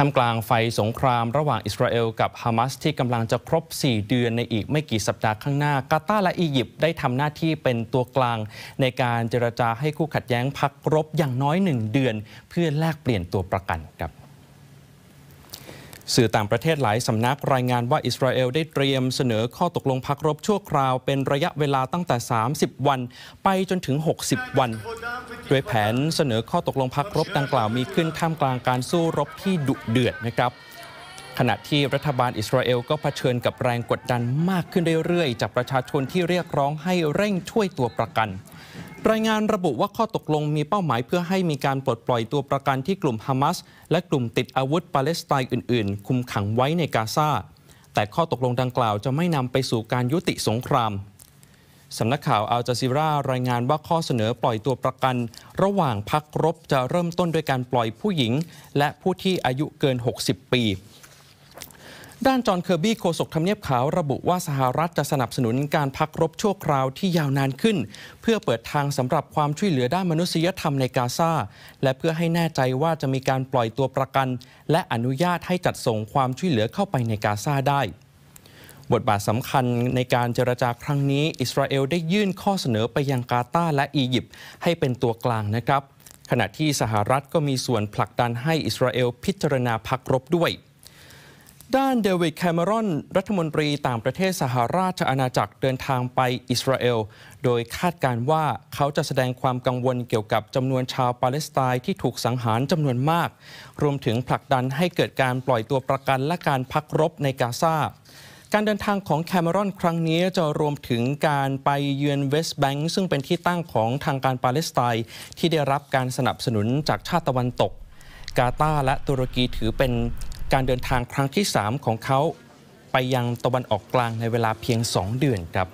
ทำกลางไฟสงครามระหว่างอิสราเอลกับฮามาสที่กำลังจะครบ 4 เดือนในอีกไม่กี่สัปดาห์ข้างหน้า กาตาร์และอียิปต์ได้ทำหน้าที่เป็นตัวกลาง ในการเจรจาให้คู่ขัดแย้งพักรบอย่างน้อย 1 เดือนเพื่อแลกเปลี่ยนตัวประกันครับสื่อต่างประเทศหลายสำนักรายงานว่าอิสราเอลได้เตรียมเสนอข้อตกลงพักรบชั่วคราวเป็นระยะเวลาตั้งแต่ 30 วัน ไปจนถึง 60 วันโดยแผนเสนอข้อตกลงพักรบดังกล่าวมีขึ้นท่ามกลางการสู้รบที่ดุเดือดนะครับ ขณะที่รัฐบาลอิสราเอลก็เผชิญกับแรงกดดันมากขึ้นเรื่อยๆจากประชาชนที่เรียกร้องให้เร่งช่วยตัวประกัน รายงานระบุว่าข้อตกลงมีเป้าหมายเพื่อให้มีการปลดปล่อยตัวประกันที่กลุ่มฮามาสและกลุ่มติดอาวุธปาเลสไตน์อื่นๆ คุมขังไว้ในกาซาแต่ข้อตกลงดังกล่าวจะไม่นำไปสู่การยุติสงครามสำนักข่าวอัลจาซีรารายงานว่าข้อเสนอปล่อยตัวประกัน ระหว่างพักรบจะเริ่มต้นโดยการปล่อยผู้หญิง และผู้ที่อายุเกิน 60 ปี ด้านจอห์นเคอร์บี้โฆษกทำเนียบขาวระบุว่าสหรัฐจะสนับสนุนการพักรบชั่วคราวที่ยาวนานขึ้น เพื่อเปิดทางสำหรับความช่วยเหลือด้านมนุษยธรรมในกาซาและเพื่อให้แน่ใจว่าจะมีการปล่อยตัวประกัน และอนุญาตให้จัดส่งความช่วยเหลือเข้าไปในกาซาได้บทบาทสำคัญในการเจรจาครั้งนี้ อิสราเอลได้ยื่นข้อเสนอไปยังกาตาร์และอียิปต์ให้เป็นตัวกลางนะครับ ขณะที่สหรัฐก็มีส่วนผลักดันให้อิสราเอลพิจารณาพักรบด้วย ด้านเดวิดแคมรอน รัฐมนตรีต่างประเทศสหราชอาณาจักรเดินทางไปอิสราเอลโดยคาดการว่าเขาจะแสดงความกังวลเกี่ยวกับจำนวนชาวปาเลสไตน์ที่ถูกสังหารจำนวนมาก รวมถึงผลักดันให้เกิดการปล่อยตัวประกันและการพักรบในกาซาการเดินทางของแคมรอนครั้งนี้จะรวมถึงการไปเยือนเวสต์แบงก์ซึ่งเป็นที่ตั้งของทางการปาเลสไตน์ที่ได้รับการสนับสนุนจากชาติตะวันตก กาตาร์และตุรกีถือเป็นการเดินทางครั้งที่ 3 ของเขา ไปยังตะวันออกกลางในเวลาเพียง 2 เดือนครับ